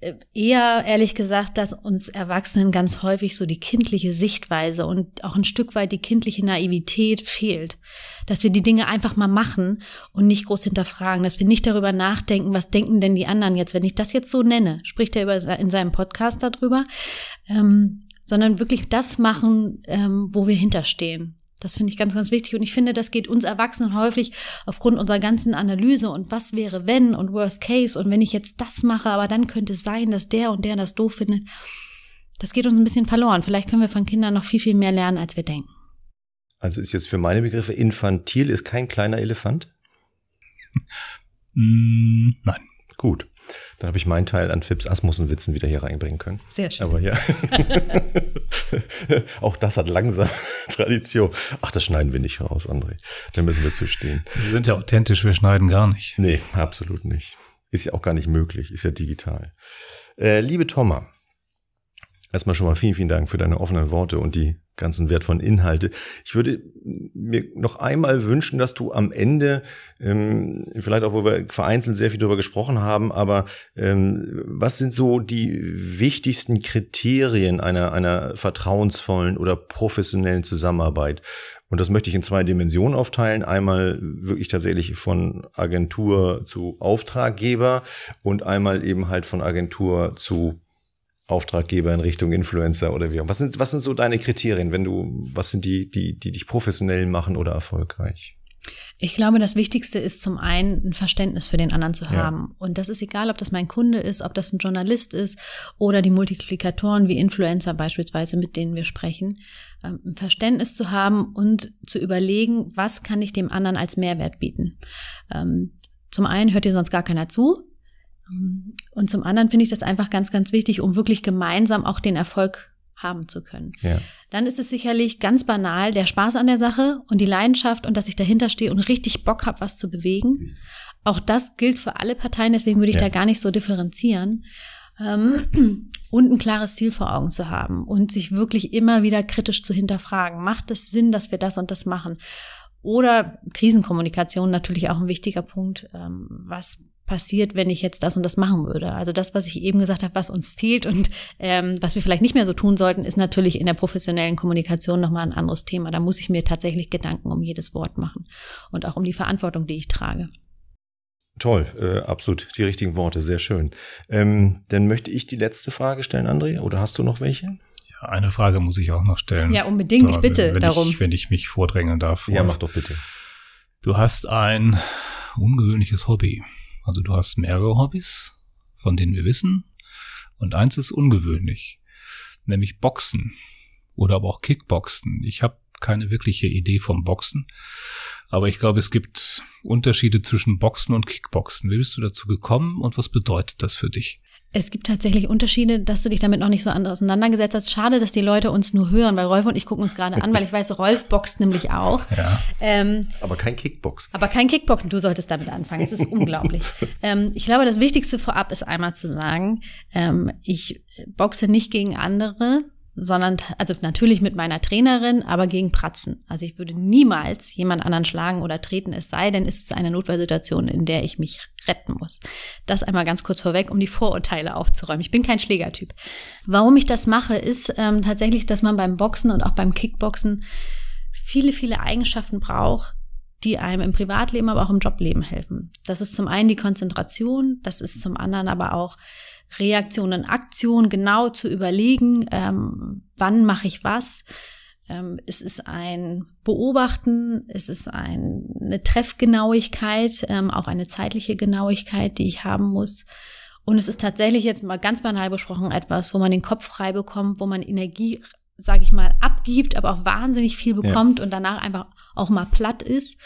äh, eher, ehrlich gesagt, dass uns Erwachsenen ganz häufig so die kindliche Sichtweise und auch ein Stück weit die kindliche Naivität fehlt. Dass wir die Dinge einfach mal machen und nicht groß hinterfragen. Dass wir nicht darüber nachdenken, was denken denn die anderen jetzt, wenn ich das jetzt so nenne. Spricht er über, in seinem Podcast darüber. Ähm, sondern wirklich das machen, ähm, wo wir hinterstehen. Das finde ich ganz, ganz wichtig. Und ich finde, das geht uns Erwachsenen häufig aufgrund unserer ganzen Analyse und was wäre wenn und worst case und wenn ich jetzt das mache, aber dann könnte es sein, dass der und der das doof findet. Das geht uns ein bisschen verloren. Vielleicht können wir von Kindern noch viel, viel mehr lernen, als wir denken. Also ist jetzt für meine Begriffe infantil ist kein kleiner Elefant? mm, nein. Gut. Dann habe ich meinen Teil an Phipps Asmussen-Witzen wieder hier reinbringen können. Sehr schön. Aber ja, auch das hat langsam Tradition. Ach, das schneiden wir nicht raus, André. Da müssen wir zustehen. Wir sind ja authentisch, wir schneiden gar nicht. Nee, absolut nicht. Ist ja auch gar nicht möglich, ist ja digital. Äh, liebe Thomas, erstmal schon mal vielen, vielen Dank für deine offenen Worte und die ganzen Wert von Inhalte. Ich würde mir noch einmal wünschen, dass du am Ende, ähm, vielleicht auch, wo wir vereinzelt sehr viel darüber gesprochen haben, aber ähm, was sind so die wichtigsten Kriterien einer, einer vertrauensvollen oder professionellen Zusammenarbeit? Und das möchte ich in zwei Dimensionen aufteilen. Einmal wirklich tatsächlich von Agentur zu Auftraggeber und einmal eben halt von Agentur zu Auftraggeber in Richtung Influencer oder wie? Was sind, was sind so deine Kriterien, wenn du, was sind die, die, die dich professionell machen oder erfolgreich? Ich glaube, das Wichtigste ist zum einen ein Verständnis für den anderen zu haben. Ja. Und das ist egal, ob das mein Kunde ist, ob das ein Journalist ist oder die Multiplikatoren wie Influencer beispielsweise, mit denen wir sprechen. Ähm, ein Verständnis zu haben und zu überlegen, was kann ich dem anderen als Mehrwert bieten. Ähm, zum einen hört dir sonst gar keiner zu, und zum anderen finde ich das einfach ganz, ganz wichtig, um wirklich gemeinsam auch den Erfolg haben zu können. Ja. Dann ist es sicherlich ganz banal der Spaß an der Sache und die Leidenschaft und dass ich dahinter stehe und richtig Bock habe, was zu bewegen. Auch das gilt für alle Parteien, deswegen würde ich ja. da gar nicht so differenzieren. Ähm, und ein klares Ziel vor Augen zu haben und sich wirklich immer wieder kritisch zu hinterfragen. Macht es Sinn, dass wir das und das machen? Oder Krisenkommunikation natürlich auch ein wichtiger Punkt. Ähm, was passiert, wenn ich jetzt das und das machen würde. Also das, was ich eben gesagt habe, was uns fehlt und ähm, was wir vielleicht nicht mehr so tun sollten, ist natürlich in der professionellen Kommunikation nochmal ein anderes Thema. Da muss ich mir tatsächlich Gedanken um jedes Wort machen und auch um die Verantwortung, die ich trage. Toll, äh, absolut die richtigen Worte, sehr schön. Ähm, dann möchte ich die letzte Frage stellen, André, oder hast du noch welche? Ja, eine Frage muss ich auch noch stellen. Ja, unbedingt, da, ich bitte wenn darum. Ich, wenn ich mich vordrängeln darf. Ja, mach doch bitte. Du hast ein ungewöhnliches Hobby. Also du hast mehrere Hobbys, von denen wir wissen. Und eins ist ungewöhnlich, nämlich Boxen oder aber auch Kickboxen. Ich habe keine wirkliche Idee vom Boxen, aber ich glaube, es gibt Unterschiede zwischen Boxen und Kickboxen. Wie bist du dazu gekommen und was bedeutet das für dich? Es gibt tatsächlich Unterschiede, dass du dich damit noch nicht so auseinandergesetzt hast. Schade, dass die Leute uns nur hören, weil Rolf und ich gucken uns gerade an, weil ich weiß, Rolf boxt nämlich auch. Ja, ähm, aber kein Kickboxen. Aber kein Kickboxen. Du solltest damit anfangen. Es ist unglaublich. Ähm, ich glaube, das Wichtigste vorab ist einmal zu sagen, ähm, ich boxe nicht gegen andere, sondern also natürlich mit meiner Trainerin, aber gegen Pratzen. Also ich würde niemals jemand anderen schlagen oder treten, es sei denn, ist es eine Notfallsituation, in der ich mich retten muss. Das einmal ganz kurz vorweg, um die Vorurteile aufzuräumen. Ich bin kein Schlägertyp. Warum ich das mache, ist ähm, tatsächlich, dass man beim Boxen und auch beim Kickboxen viele, viele Eigenschaften braucht, die einem im Privatleben, aber auch im Jobleben helfen. Das ist zum einen die Konzentration, das ist zum anderen aber auch Reaktion und Aktion genau zu überlegen, ähm, wann mache ich was. Ähm, es ist ein Beobachten, es ist ein, eine Treffgenauigkeit, ähm, auch eine zeitliche Genauigkeit, die ich haben muss. Und es ist tatsächlich jetzt mal ganz banal besprochen etwas, wo man den Kopf frei bekommt, wo man Energie, sage ich mal, abgibt, aber auch wahnsinnig viel bekommt ja. und danach einfach auch mal platt ist.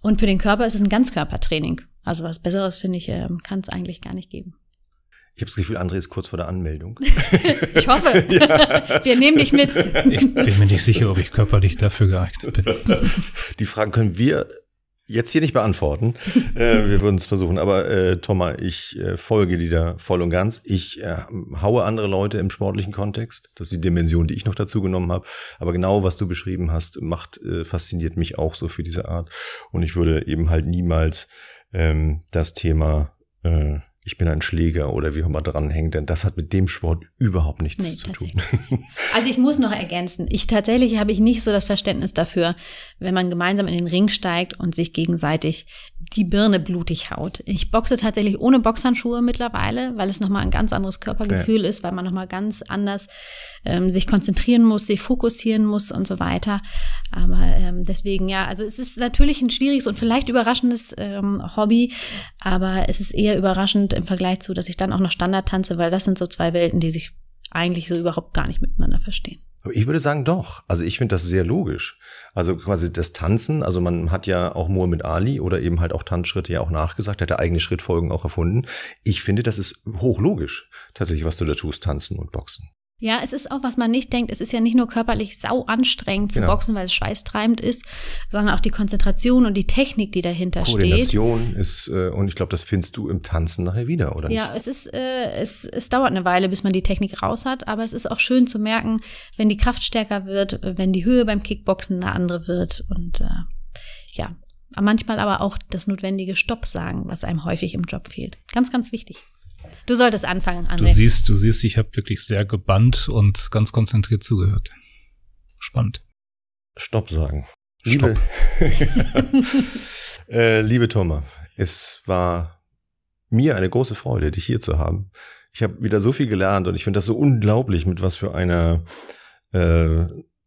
Und für den Körper ist es ein Ganzkörpertraining. Also was Besseres, finde ich, ähm, kann es eigentlich gar nicht geben. Ich habe das Gefühl, André ist kurz vor der Anmeldung. ich hoffe. Ja. Wir nehmen dich mit. Ich bin mir nicht sicher, ob ich körperlich dafür geeignet bin. Die Fragen können wir jetzt hier nicht beantworten. Äh, wir würden es versuchen. Aber äh, Thomas, ich äh, folge dir da voll und ganz. Ich äh, haue andere Leute im sportlichen Kontext. Das ist die Dimension, die ich noch dazu genommen habe. Aber genau, was du beschrieben hast, macht äh, fasziniert mich auch so für diese Art. Und ich würde eben halt niemals ähm, das Thema äh, ich bin ein Schläger oder wie auch immer dranhängt, denn das hat mit dem Sport überhaupt nichts nee, zu tun. Also ich muss noch ergänzen, ich tatsächlich habe ich nicht so das Verständnis dafür, wenn man gemeinsam in den Ring steigt und sich gegenseitig die Birne blutig haut. Ich boxe tatsächlich ohne Boxhandschuhe mittlerweile, weil es nochmal ein ganz anderes Körpergefühl ja. ist, weil man nochmal ganz anders ähm, sich konzentrieren muss, sich fokussieren muss und so weiter. Aber ähm, deswegen, ja, also es ist natürlich ein schwieriges und vielleicht überraschendes ähm, Hobby, aber es ist eher überraschend im Vergleich zu, dass ich dann auch noch Standard tanze, weil das sind so zwei Welten, die sich eigentlich so überhaupt gar nicht miteinander verstehen ich würde sagen, doch. Also ich finde das sehr logisch. Also quasi das Tanzen, also man hat ja auch Muhammad Ali oder eben halt auch Tanzschritte ja auch nachgesagt, hat ja eigene Schrittfolgen auch erfunden. Ich finde, das ist hochlogisch, tatsächlich, was du da tust, tanzen und boxen. Ja, es ist auch, was man nicht denkt. Es ist ja nicht nur körperlich sau anstrengend zu genau. boxen, weil es schweißtreibend ist, sondern auch die Konzentration und die Technik, die dahinter Koordination steht. Koordination ist, äh, und ich glaube, das findest du im Tanzen nachher wieder, oder? Ja, nicht? es ist, äh, es, es dauert eine Weile, bis man die Technik raus hat, aber es ist auch schön zu merken, wenn die Kraft stärker wird, wenn die Höhe beim Kickboxen eine andere wird und äh, ja, manchmal aber auch das notwendige Stopp sagen, was einem häufig im Job fehlt. Ganz, ganz wichtig. Du solltest anfangen, André. Du siehst, du siehst, ich habe wirklich sehr gebannt und ganz konzentriert zugehört. Spannend. Stopp sagen. Stopp. Liebe, äh, liebe Thomas, es war mir eine große Freude, dich hier zu haben. Ich habe wieder so viel gelernt und ich finde das so unglaublich, mit was für einer äh,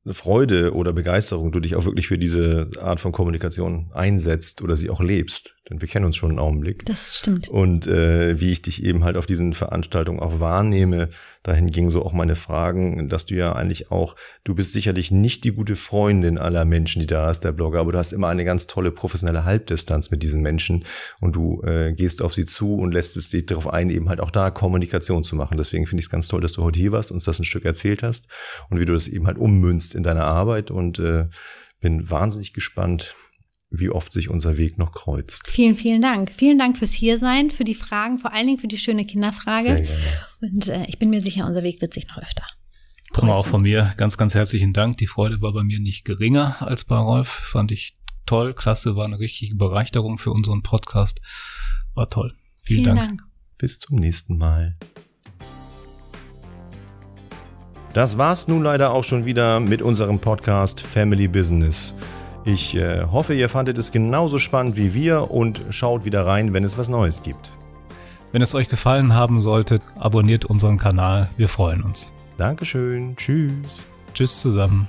Freude oder Begeisterung du dich auch wirklich für diese Art von Kommunikation einsetzt oder sie auch lebst. Denn wir kennen uns schon einen Augenblick. Das stimmt. Und äh, wie ich dich eben halt auf diesen Veranstaltungen auch wahrnehme, dahin ging so auch meine Fragen, dass du ja eigentlich auch, du bist sicherlich nicht die gute Freundin aller Menschen, die da ist, der Blogger, aber du hast immer eine ganz tolle professionelle Halbdistanz mit diesen Menschen und du äh, gehst auf sie zu und lässt es dich darauf ein, eben halt auch da Kommunikation zu machen. Deswegen finde ich es ganz toll, dass du heute hier warst, uns das ein Stück erzählt hast und wie du das eben halt ummünzt in deiner Arbeit und äh, bin wahnsinnig gespannt, wie oft sich unser Weg noch kreuzt. Vielen, vielen Dank. Vielen Dank fürs Hiersein, für die Fragen, vor allen Dingen für die schöne Kinderfrage. Sehr gerne. Und äh, ich bin mir sicher, unser Weg wird sich noch öfter. Kreuzen. Drum auch von mir ganz, ganz herzlichen Dank. Die Freude war bei mir nicht geringer als bei Rolf. Fand ich toll, klasse, war eine richtige Bereicherung für unseren Podcast. War toll. Vielen, vielen Dank. Dank. Bis zum nächsten Mal. Das war's nun leider auch schon wieder mit unserem Podcast Family Business. Ich äh, hoffe, ihr fandet es genauso spannend wie wir und schaut wieder rein, wenn es was Neues gibt. Wenn es euch gefallen haben sollte, abonniert unseren Kanal. Wir freuen uns. Dankeschön. Tschüss. Tschüss zusammen.